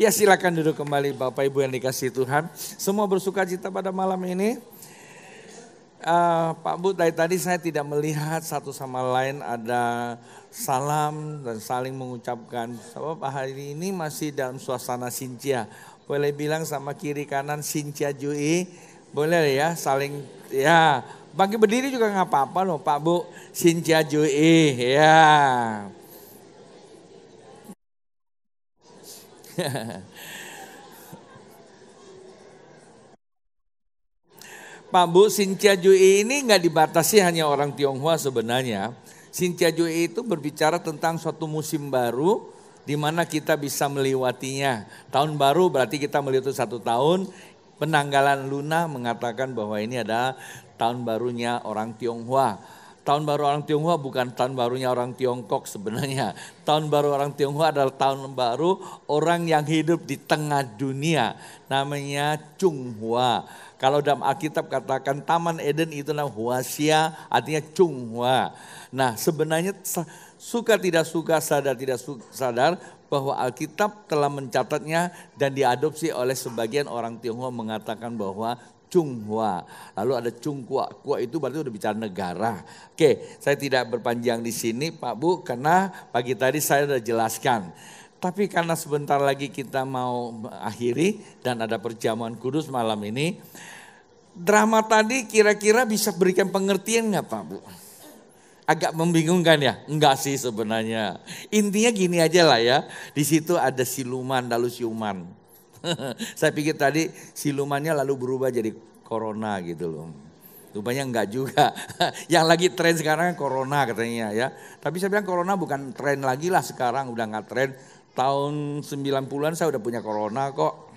Ya silakan duduk kembali Bapak Ibu yang dikasih Tuhan. Semua bersuka cita pada malam ini. Uh, Pak Bu dari tadi saya tidak melihat satu sama lain ada salam dan saling mengucapkan. Sebab hari ini masih dalam suasana sincia. Boleh bilang sama kiri kanan sincia jui. Boleh ya saling ya Bagi berdiri juga nggak apa-apa loh Pak Bu. Sincia jui ya. Pak Bu, jui ini nggak dibatasi hanya orang Tionghoa sebenarnya. jui itu berbicara tentang suatu musim baru di mana kita bisa melewatinya. Tahun baru berarti kita melewati satu tahun. Penanggalan Luna mengatakan bahwa ini adalah tahun barunya orang Tionghoa Tahun baru orang Tionghoa bukan tahun barunya orang Tiongkok sebenarnya. Tahun baru orang Tionghoa adalah tahun baru orang yang hidup di tengah dunia. Namanya Chunghua. Kalau dalam Alkitab katakan Taman Eden itu namanya Huasia artinya Chunghua. Nah sebenarnya suka tidak suka, sadar tidak sadar bahwa Alkitab telah mencatatnya dan diadopsi oleh sebagian orang Tionghoa mengatakan bahwa Chunghua. Lalu ada Chunghua. Kua itu berarti udah bicara negara. Oke, saya tidak berpanjang di sini Pak Bu karena pagi tadi saya sudah jelaskan. Tapi karena sebentar lagi kita mau akhiri dan ada perjamuan kudus malam ini, drama tadi kira-kira bisa berikan pengertian nggak Pak Bu? Agak membingungkan ya? Enggak sih sebenarnya. Intinya gini aja lah ya. Di situ ada siluman lalu siuman Saya pikir tadi silumannya lalu berubah jadi corona gitu loh. Rupanya enggak juga. yang lagi tren sekarang kan corona katanya ya. Tapi saya bilang corona bukan tren lagi lah sekarang udah nggak tren. Tahun 90-an saya udah punya corona kok.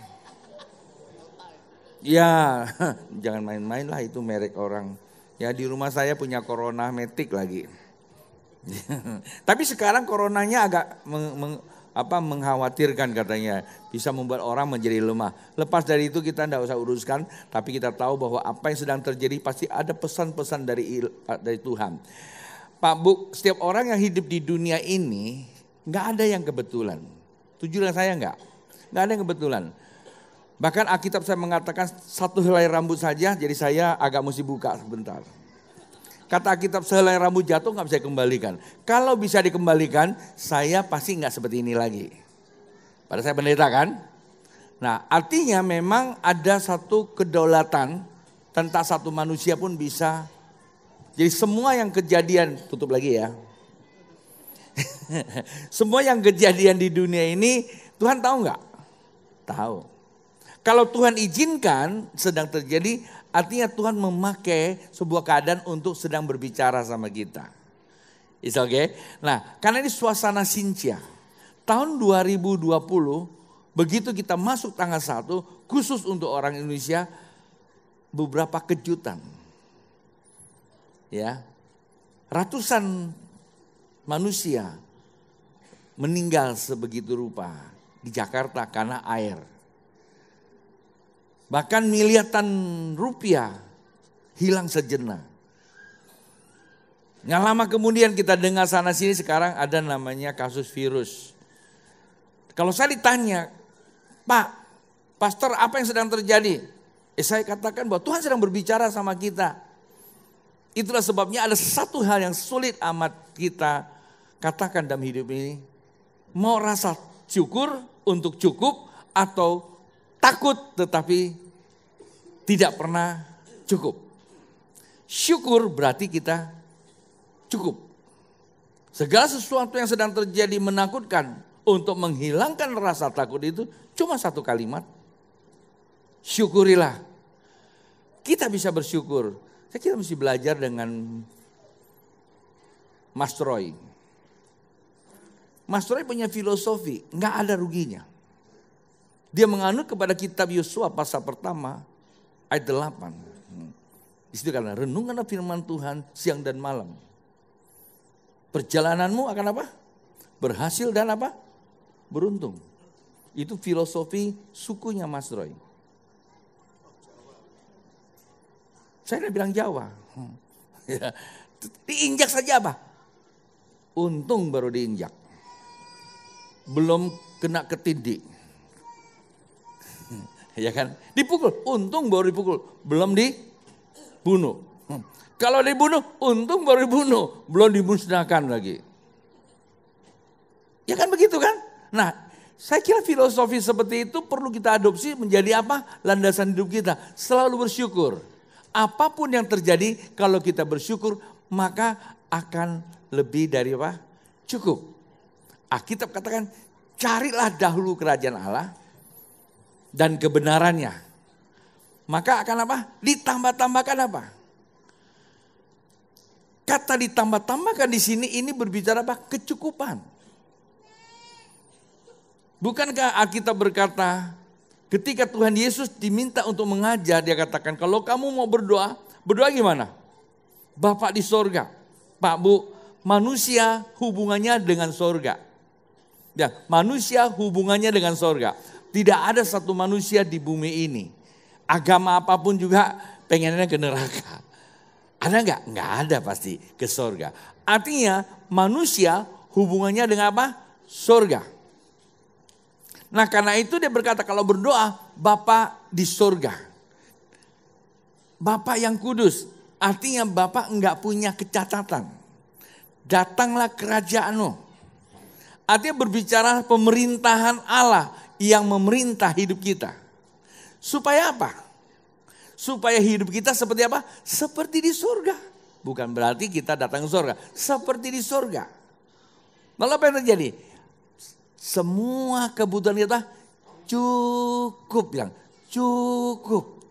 Ya, jangan main-main lah itu merek orang. Ya di rumah saya punya corona metik lagi. Tapi sekarang coronanya agak meng, meng, apa mengkhawatirkan katanya bisa membuat orang menjadi lemah. Lepas dari itu kita tidak usah uruskan, tapi kita tahu bahwa apa yang sedang terjadi pasti ada pesan-pesan dari eh, dari Tuhan. Pak Bu, setiap orang yang hidup di dunia ini nggak ada yang kebetulan. Tujuan saya nggak, nggak ada yang kebetulan. Bahkan Alkitab saya mengatakan satu helai rambut saja, jadi saya agak mesti buka sebentar. Kata kitab sehelai rambut jatuh nggak bisa dikembalikan. Kalau bisa dikembalikan, saya pasti nggak seperti ini lagi. Pada saya pendeta kan? Nah artinya memang ada satu kedaulatan tentang satu manusia pun bisa. Jadi semua yang kejadian, tutup lagi ya. semua yang kejadian di dunia ini Tuhan tahu nggak? Tahu. Kalau Tuhan izinkan sedang terjadi, Artinya Tuhan memakai sebuah keadaan untuk sedang berbicara sama kita. Is okay? Nah, karena ini suasana sincia. Tahun 2020, begitu kita masuk tanggal 1, khusus untuk orang Indonesia, beberapa kejutan. Ya, ratusan manusia meninggal sebegitu rupa di Jakarta karena air Bahkan miliatan rupiah hilang sejenak. Nggak lama kemudian kita dengar sana sini sekarang ada namanya kasus virus. Kalau saya ditanya, Pak, pastor apa yang sedang terjadi? Eh saya katakan bahwa Tuhan sedang berbicara sama kita. Itulah sebabnya ada satu hal yang sulit amat kita katakan dalam hidup ini. Mau rasa syukur untuk cukup atau takut tetapi tidak pernah cukup. Syukur berarti kita cukup. Segala sesuatu yang sedang terjadi menakutkan untuk menghilangkan rasa takut itu cuma satu kalimat. Syukurilah. Kita bisa bersyukur. Saya kira mesti belajar dengan Mas Troy. Mas Troy punya filosofi, nggak ada ruginya. Dia menganut kepada kitab Yosua pasal pertama, ayat 8. Hmm. Di situ karena renungan firman Tuhan siang dan malam. Perjalananmu akan apa? Berhasil dan apa? Beruntung. Itu filosofi sukunya Mas Roy. Saya tidak bilang Jawa. Hmm. Ya. Diinjak saja apa? Untung baru diinjak. Belum kena ketindik ya kan? Dipukul, untung baru dipukul, belum dibunuh. Hmm. Kalau dibunuh, untung baru dibunuh, belum dimusnahkan lagi. Ya kan begitu kan? Nah, saya kira filosofi seperti itu perlu kita adopsi menjadi apa? Landasan hidup kita. Selalu bersyukur. Apapun yang terjadi, kalau kita bersyukur, maka akan lebih dari apa? Cukup. Alkitab ah, katakan, carilah dahulu kerajaan Allah dan kebenarannya. Maka akan apa? Ditambah-tambahkan apa? Kata ditambah-tambahkan di sini ini berbicara apa? Kecukupan. Bukankah Alkitab berkata ketika Tuhan Yesus diminta untuk mengajar dia katakan kalau kamu mau berdoa, berdoa gimana? Bapak di sorga. Pak Bu, manusia hubungannya dengan sorga. Ya, manusia hubungannya dengan sorga. Tidak ada satu manusia di bumi ini. Agama apapun juga pengennya ke neraka. Ada nggak? Nggak ada pasti ke sorga. Artinya manusia hubungannya dengan apa? Sorga. Nah karena itu dia berkata kalau berdoa Bapak di sorga. Bapak yang kudus. Artinya Bapak enggak punya kecatatan. Datanglah kerajaanmu. Artinya berbicara pemerintahan Allah yang memerintah hidup kita. Supaya apa? Supaya hidup kita seperti apa? Seperti di surga. Bukan berarti kita datang ke surga. Seperti di surga. Lalu apa yang terjadi? Semua kebutuhan kita cukup. Bilang, cukup.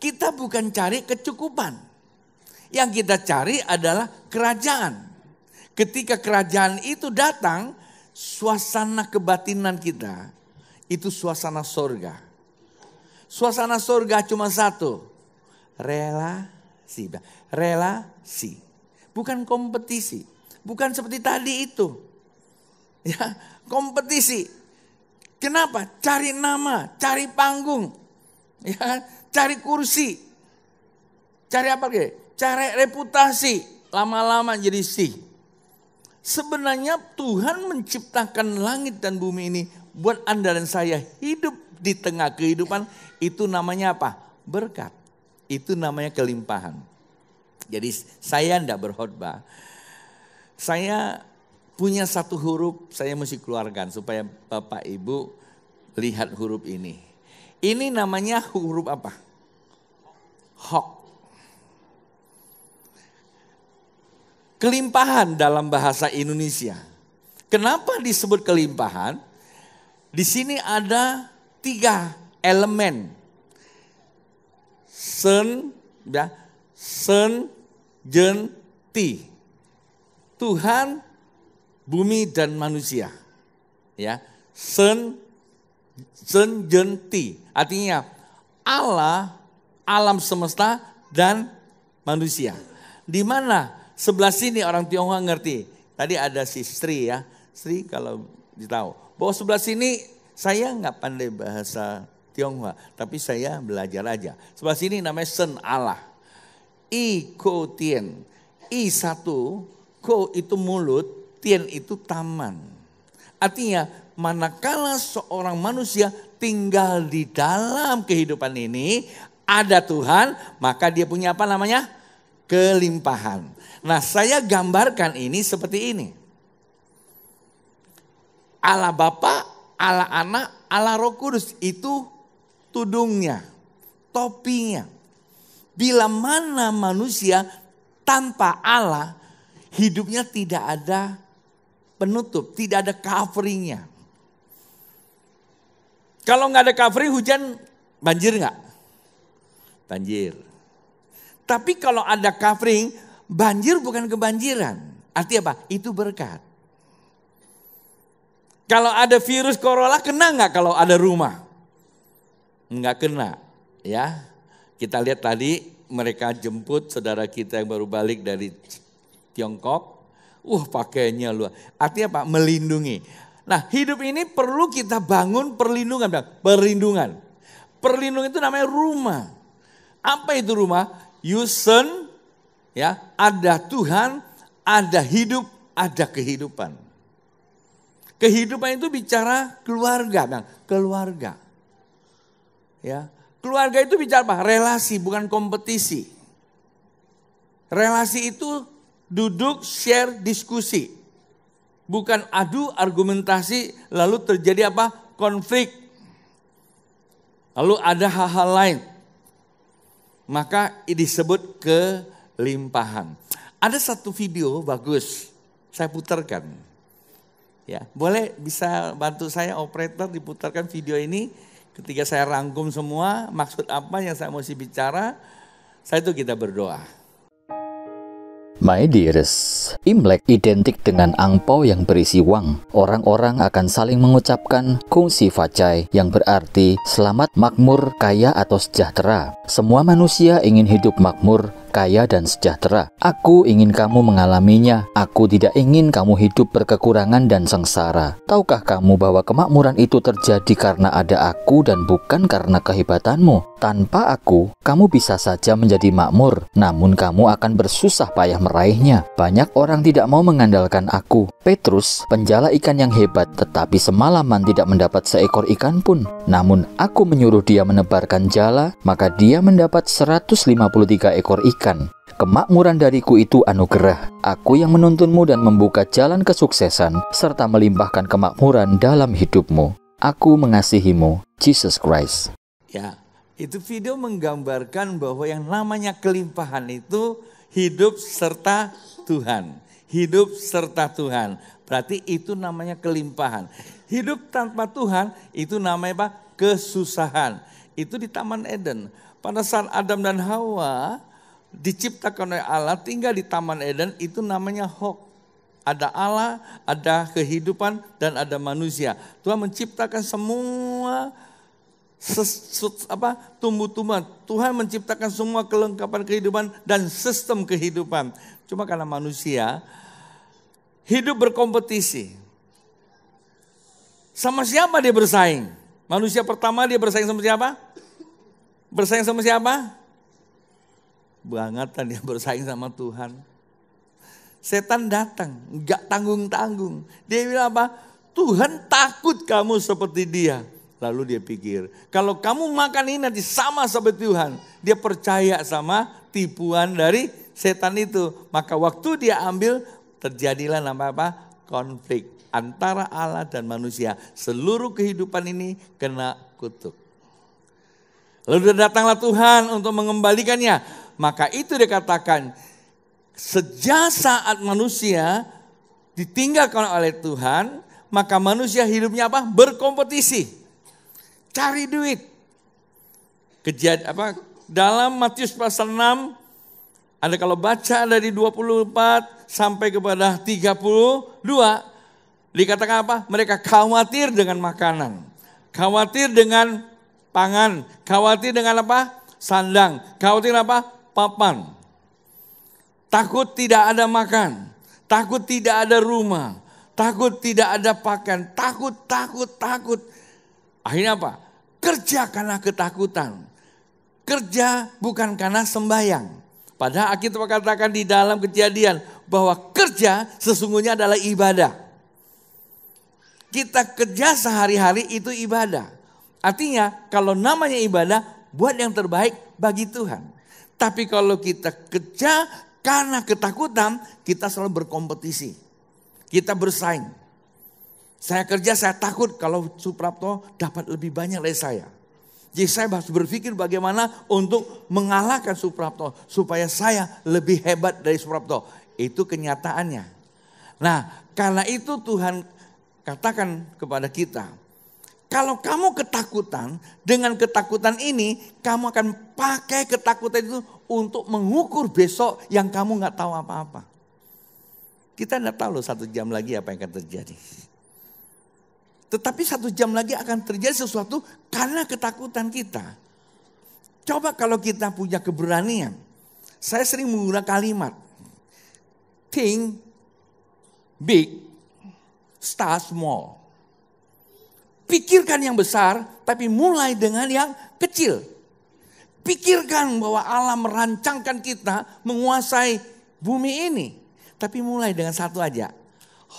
Kita bukan cari kecukupan. Yang kita cari adalah kerajaan. Ketika kerajaan itu datang, suasana kebatinan kita itu suasana sorga. Suasana sorga cuma satu. Relasi. Relasi. Bukan kompetisi. Bukan seperti tadi itu. Ya, kompetisi. Kenapa? Cari nama, cari panggung. Ya, cari kursi. Cari apa lagi? Cari reputasi. Lama-lama jadi sih. Sebenarnya Tuhan menciptakan langit dan bumi ini buat Anda dan saya hidup di tengah kehidupan itu namanya apa? Berkat. Itu namanya kelimpahan. Jadi saya tidak berkhotbah. Saya punya satu huruf saya mesti keluarkan supaya Bapak Ibu lihat huruf ini. Ini namanya huruf apa? Hok. Kelimpahan dalam bahasa Indonesia. Kenapa disebut kelimpahan? Di sini ada tiga elemen. Sen, ya, sen, jen, ti. Tuhan, bumi dan manusia. Ya, sen, sen, jen, ti. Artinya Allah, alam semesta dan manusia. Di mana sebelah sini orang Tionghoa ngerti. Tadi ada si Sri ya. Sri kalau ditahu. Bahwa sebelah sini saya nggak pandai bahasa Tionghoa. Tapi saya belajar aja. Sebelah sini namanya Sen Allah. I Ko Tien. I satu. Ko itu mulut. Tien itu taman. Artinya manakala seorang manusia tinggal di dalam kehidupan ini ada Tuhan, maka dia punya apa namanya? kelimpahan. Nah, saya gambarkan ini seperti ini. Allah Bapa, Allah Anak, Allah Roh Kudus itu tudungnya, topinya. Bila mana manusia tanpa Allah hidupnya tidak ada penutup, tidak ada coveringnya. Kalau nggak ada covering hujan banjir nggak? Banjir. Tapi kalau ada covering, banjir bukan kebanjiran. arti apa? Itu berkat. Kalau ada virus corona kena nggak kalau ada rumah? Nggak kena, ya. Kita lihat tadi mereka jemput saudara kita yang baru balik dari Tiongkok. Wah pakainya luar. Artinya apa? Melindungi. Nah hidup ini perlu kita bangun perlindungan. Perlindungan. Perlindungan itu namanya rumah. Apa itu rumah? Yusen, ya, ada Tuhan, ada hidup, ada kehidupan. Kehidupan itu bicara keluarga, Bang, keluarga. Ya, keluarga itu bicara apa? Relasi, bukan kompetisi. Relasi itu duduk, share, diskusi. Bukan adu argumentasi lalu terjadi apa? konflik. Lalu ada hal-hal lain maka disebut kelimpahan. Ada satu video bagus, saya putarkan. Ya, boleh bisa bantu saya operator diputarkan video ini ketika saya rangkum semua maksud apa yang saya mesti bicara. Saya itu kita berdoa. My dearest, Imlek identik dengan angpau yang berisi uang. Orang-orang akan saling mengucapkan kung kungsi Fajai yang berarti selamat, makmur, kaya atau sejahtera. Semua manusia ingin hidup makmur kaya dan sejahtera. Aku ingin kamu mengalaminya. Aku tidak ingin kamu hidup berkekurangan dan sengsara. Tahukah kamu bahwa kemakmuran itu terjadi karena ada aku dan bukan karena kehebatanmu? Tanpa aku, kamu bisa saja menjadi makmur, namun kamu akan bersusah payah meraihnya. Banyak orang tidak mau mengandalkan aku. Petrus, penjala ikan yang hebat, tetapi semalaman tidak mendapat seekor ikan pun. Namun aku menyuruh dia menebarkan jala, maka dia mendapat 153 ekor ikan katakan, Kemakmuran dariku itu anugerah. Aku yang menuntunmu dan membuka jalan kesuksesan, serta melimpahkan kemakmuran dalam hidupmu. Aku mengasihimu, Jesus Christ. Ya, itu video menggambarkan bahwa yang namanya kelimpahan itu hidup serta Tuhan. Hidup serta Tuhan. Berarti itu namanya kelimpahan. Hidup tanpa Tuhan itu namanya apa? Kesusahan. Itu di Taman Eden. Pada saat Adam dan Hawa diciptakan oleh Allah tinggal di Taman Eden itu namanya hok. Ada Allah, ada kehidupan dan ada manusia. Tuhan menciptakan semua sesut apa tumbuh-tumbuhan. Tuhan menciptakan semua kelengkapan kehidupan dan sistem kehidupan. Cuma karena manusia hidup berkompetisi. Sama siapa dia bersaing? Manusia pertama dia bersaing sama siapa? Bersaing sama siapa? Bangatan yang bersaing sama Tuhan. Setan datang, nggak tanggung-tanggung. Dia bilang apa? Tuhan takut kamu seperti dia. Lalu dia pikir, kalau kamu makan ini nanti sama seperti Tuhan. Dia percaya sama tipuan dari setan itu. Maka waktu dia ambil, terjadilah nama apa? Konflik antara Allah dan manusia. Seluruh kehidupan ini kena kutuk. Lalu datanglah Tuhan untuk mengembalikannya. Maka itu dikatakan sejak saat manusia ditinggalkan oleh Tuhan, maka manusia hidupnya apa? Berkompetisi. Cari duit. Kejad apa? Dalam Matius pasal 6 ada kalau baca dari 24 sampai kepada 32 dikatakan apa? Mereka khawatir dengan makanan, khawatir dengan pangan, khawatir dengan apa? Sandang, khawatir apa? papan. Takut tidak ada makan, takut tidak ada rumah, takut tidak ada pakan, takut, takut, takut. Akhirnya apa? Kerja karena ketakutan. Kerja bukan karena sembahyang. Padahal Alkitab katakan di dalam kejadian bahwa kerja sesungguhnya adalah ibadah. Kita kerja sehari-hari itu ibadah. Artinya kalau namanya ibadah buat yang terbaik bagi Tuhan. Tapi kalau kita kerja karena ketakutan, kita selalu berkompetisi. Kita bersaing. Saya kerja, saya takut kalau Suprapto dapat lebih banyak dari saya. Jadi saya harus berpikir bagaimana untuk mengalahkan Suprapto supaya saya lebih hebat dari Suprapto. Itu kenyataannya. Nah, karena itu Tuhan katakan kepada kita, kalau kamu ketakutan, dengan ketakutan ini kamu akan pakai ketakutan itu untuk mengukur besok yang kamu nggak tahu apa-apa. Kita nggak tahu loh satu jam lagi apa yang akan terjadi. Tetapi satu jam lagi akan terjadi sesuatu karena ketakutan kita. Coba kalau kita punya keberanian. Saya sering menggunakan kalimat. Think big, start small. Pikirkan yang besar, tapi mulai dengan yang kecil. Pikirkan bahwa Allah merancangkan kita menguasai bumi ini. Tapi mulai dengan satu aja.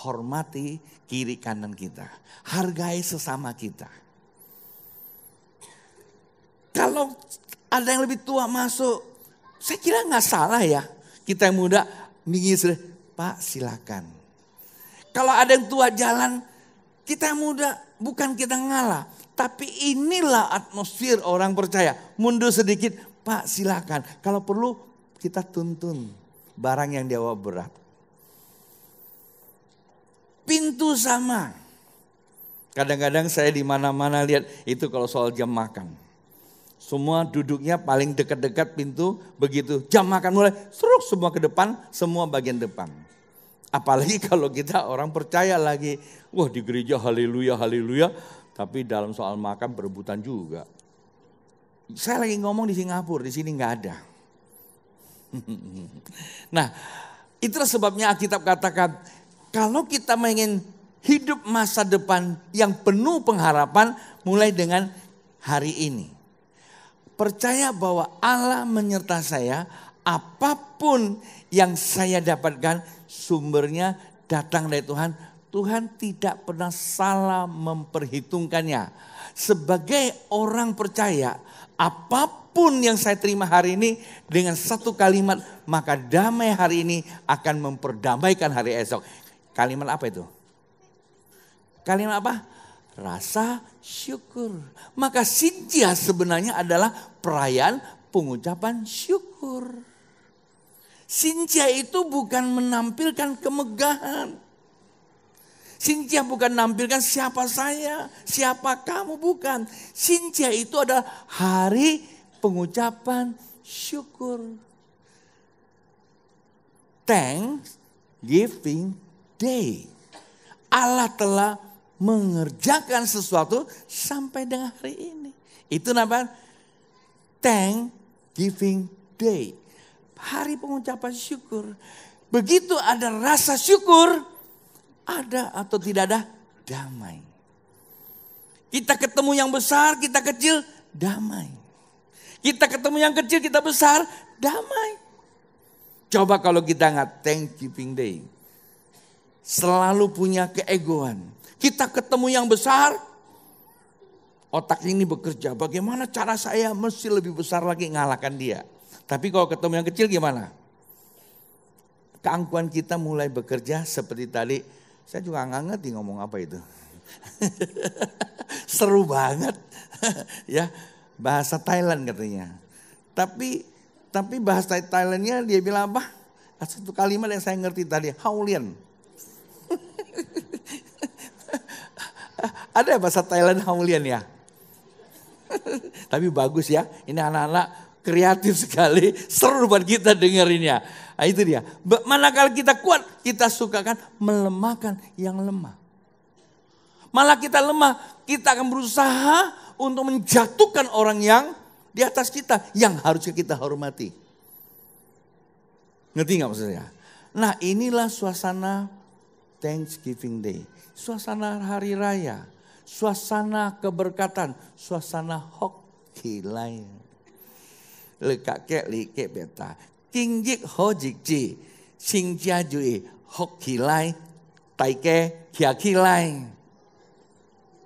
Hormati kiri kanan kita. Hargai sesama kita. Kalau ada yang lebih tua masuk, saya kira nggak salah ya. Kita yang muda, minggir, Pak silakan. Kalau ada yang tua jalan, kita yang muda bukan kita ngalah, tapi inilah atmosfer orang percaya. Mundur sedikit, Pak silakan. Kalau perlu kita tuntun barang yang diawa berat. Pintu sama. Kadang-kadang saya di mana-mana lihat itu kalau soal jam makan. Semua duduknya paling dekat-dekat pintu begitu jam makan mulai seruk semua ke depan, semua bagian depan. Apalagi kalau kita orang percaya lagi, wah di gereja haleluya, haleluya, tapi dalam soal makan berebutan juga. Saya lagi ngomong di Singapura, di sini nggak ada. nah, itulah sebabnya Alkitab katakan, kalau kita ingin hidup masa depan yang penuh pengharapan, mulai dengan hari ini. Percaya bahwa Allah menyerta saya, apapun yang saya dapatkan sumbernya datang dari Tuhan. Tuhan tidak pernah salah memperhitungkannya. Sebagai orang percaya, apapun yang saya terima hari ini dengan satu kalimat, maka damai hari ini akan memperdamaikan hari esok. Kalimat apa itu? Kalimat apa? Rasa syukur. Maka sinja sebenarnya adalah perayaan pengucapan syukur. Sinja itu bukan menampilkan kemegahan. Sinja bukan menampilkan siapa saya, siapa kamu, bukan. Sinja itu adalah hari pengucapan syukur. Thanks giving day. Allah telah mengerjakan sesuatu sampai dengan hari ini. Itu namanya thank giving day hari pengucapan syukur. Begitu ada rasa syukur, ada atau tidak ada damai. Kita ketemu yang besar, kita kecil, damai. Kita ketemu yang kecil, kita besar, damai. Coba kalau kita nggak Thanksgiving Day, selalu punya keegoan. Kita ketemu yang besar, otak ini bekerja. Bagaimana cara saya mesti lebih besar lagi ngalahkan dia? Tapi kalau ketemu yang kecil gimana? Keangkuhan kita mulai bekerja seperti tadi. Saya juga nggak ngerti ngomong apa itu. Seru banget. ya, bahasa Thailand katanya. Tapi tapi bahasa Thailandnya dia bilang apa? Satu kalimat yang saya ngerti tadi, haulian. Ada bahasa Thailand haulian ya? Tapi bagus ya, ini anak-anak kreatif sekali, seru buat kita dengerinnya. Nah, itu dia. Manakala kita kuat, kita sukakan melemahkan yang lemah. Malah kita lemah, kita akan berusaha untuk menjatuhkan orang yang di atas kita, yang harus kita hormati. Ngerti nggak maksudnya? Nah inilah suasana Thanksgiving Day. Suasana hari raya. Suasana keberkatan. Suasana hoki lain lekak ke like beta. Kingjik ho jik ji. Sing jia jui hok kilai. Taike kia kilai.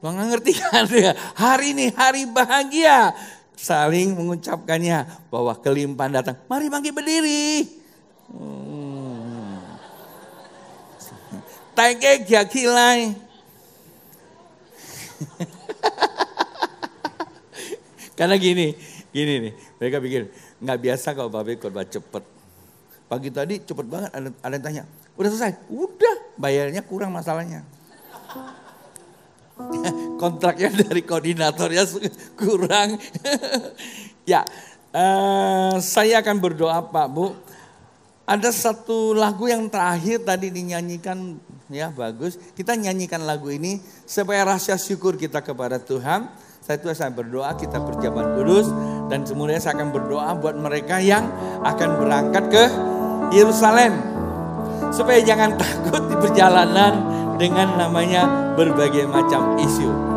Bang ngerti kan? Hari ini hari bahagia. Saling mengucapkannya bahwa kelimpahan datang. Mari bangkit berdiri. Hmm. Taike kia kilai. Karena gini, Gini nih, mereka pikir nggak biasa kalau Babe korban cepet. Pagi tadi cepet banget ada, ada yang tanya, udah selesai? Udah, bayarnya kurang masalahnya. Kontraknya dari koordinatornya kurang. ya, uh, saya akan berdoa Pak Bu. Ada satu lagu yang terakhir tadi dinyanyikan ya bagus. Kita nyanyikan lagu ini supaya rahasia syukur kita kepada Tuhan. Saya itu saya berdoa kita berjabat kudus. Dan semuanya saya akan berdoa buat mereka yang akan berangkat ke Yerusalem. Supaya jangan takut di perjalanan dengan namanya berbagai macam isu.